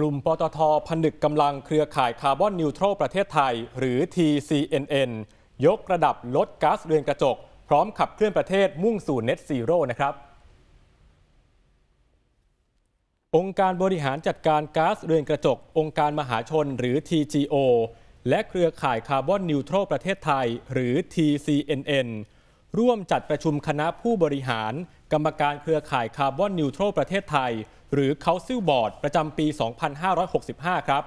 กลุ่มปตทผนึกกำลังเครือข่ายคาร์บอนนิวทรัลประเทศไทยหรือ TCNN ยกระดับลดก๊าซเรือนกระจกพร้อมขับเคลื่อนประเทศมุ่งสู่เน็ตซีโร่นะครับ องค์การบริหารจัดการก๊าซเรือนกระจกองค์การมหาชนหรือ TGO และเครือข่ายคาร์บอนนิวทรัลประเทศไทยหรือ TCNN ร่วมจัดประชุมคณะผู้บริหาร กรรมการเครือข่ายคาร์บอนนิวทรัลประเทศไทยหรือ Council Board ประจำปี 2565 ครับ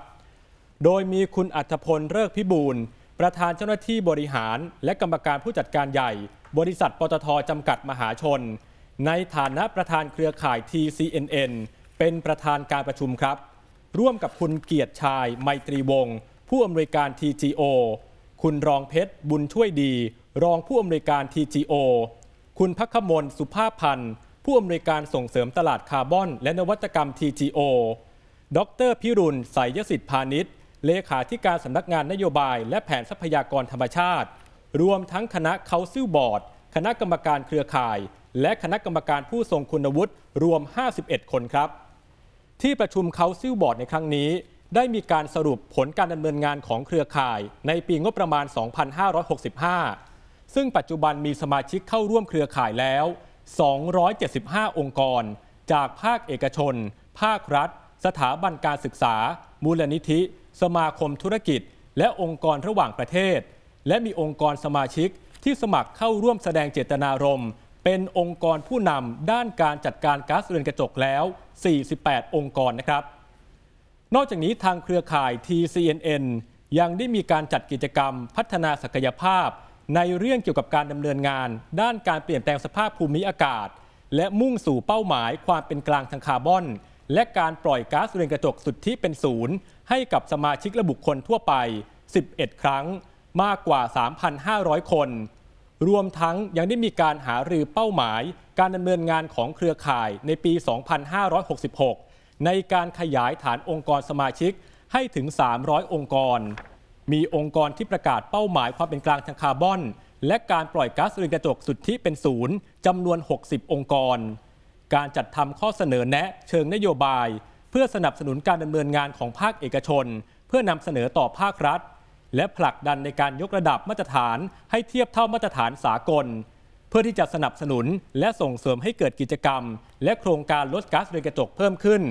โดยมีคุณอัธพลเลิกพิบูลประธานเจ้าหน้าที่บริหาร และกรรมการผู้จัดการใหญ่ บริษัท ปตทจำกัดมหาชน ในฐานะประธานเครือข่าย TCNN เป็นประธานการประชุมครับ ร่วมกับคุณเกียรติชายไมตรีวงศ์ผู้อำนวยการ TGO คุณรองเพชร บุญช่วยดี รองผู้อำนวยการ TGO คุณพักขมล สุภาพพันธ์ผู้อำนวยการส่งเสริมตลาดคาร์บอนและนวัตกรรม TGO ดรพิรุณสายยสิทธิพาณิชย์ เลขาธิการสำนักงานนโยบายและแผนทรัพยากรธรรมชาติ รวมทั้งคณะเคาซิลบอร์ด คณะกรรมการเครือข่าย และคณะกรรมการผู้ทรงคุณวุฒิรวม 51 คนครับ ที่ประชุมเคาซิลบอร์ดในครั้งนี้ ได้มีการสรุปผลการดำเนินงานของเครือข่าย ในปีงบประมาณ 2565 ซึ่งปัจจุบันมีสมาชิกเข้าร่วมเครือข่ายแล้ว275 องค์กร จากภาคเอกชน ภาค รัฐ สถาบันการศึกษา มูลนิธิ สมาคมธุรกิจ และองค์กรระหว่างประเทศ และมีองค์กรสมาชิก ที่สมัครเข้าร่วมแสดงเจตนารมณ์เป็นองค์กรผู้นำด้านการจัดการก๊าซเรือนกระจกแล้ว 48 องค์กรนะครับ นอกจากนี้ทางเครือข่าย TCNN ยังได้มีการจัดกิจกรรม พัฒนาศักยภาพในเรื่องเกี่ยวกับการดำเนินงานด้านการเปลี่ยนแปลงสภาพภูมิอากาศ และมุ่งสู่เป้าหมายความเป็นกลางทางคาร์บอนและการปล่อยก๊าซเรือนกระจกสุดที่เป็นศูนย์ให้กับสมาชิกและบุคคลทั่วไป 11 ครั้ง มากกว่า 3,500 คน รวมทั้งยังได้มีการหารือเป้าหมาย การดำเนินงานของเครือข่ายในปี 2566 ในการขยายฐานองค์กรสมาชิกให้ถึง 300 องค์กรมีองค์กรที่ประกาศเป้าหมายความเป็นกลางทางคาร์บอน และการปล่อยก๊าซเรือนกระจกสุดที่เป็นศูนย์จำนวน 60 องค์กร การจัดทำข้อเสนอแนะเชิงนโยบาย เพื่อสนับสนุนการดำเนินงานของภาคเอกชน เพื่อนำเสนอต่อภาครัฐ และผลักดันในการยกระดับมาตรฐานให้เทียบเท่ามาตรฐานสากล เพื่อที่จะสนับสนุนและส่งเสริมให้เกิดกิจกรรม และโครงการลดก๊าซเรือนกระจกเพิ่มขึ้น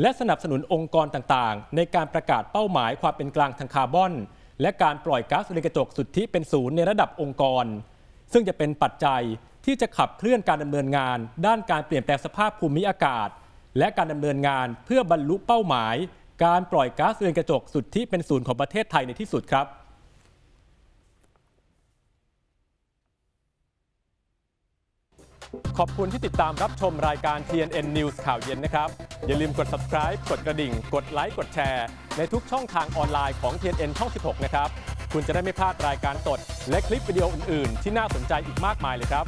และสนับสนุนองค์กรต่าง ๆ ในการประกาศเป้าหมายความเป็นกลางทางคาร์บอน และการปล่อยก๊าซเรือนกระจกสุทธิ เป็นศูนย์ในระดับองค์กร ซึ่งจะเป็นปัจจัยที่จะขับเคลื่อนการดำเนินงาน ด้านการเปลี่ยนแปลงสภาพภูมิอากาศ และการดำเนินงานเพื่อบรรลุเป้าหมายการปล่อยก๊าซเรือนกระจกสุทธิเป็นศูนย์ของประเทศไทยในที่สุดครับขอบคุณที่ติดตามรับชมรายการ TNN News ข่าวเย็นนะครับ อย่าลืมกด subscribe กดกระดิ่ง กดไลค์ กดแชร์ในทุกช่องทางออนไลน์ของ TNN ช่อง 16 นะครับ คุณจะได้ไม่พลาดรายการสดและคลิปวิดีโออื่น ๆ ที่น่าสนใจอีกมากมายเลยครับ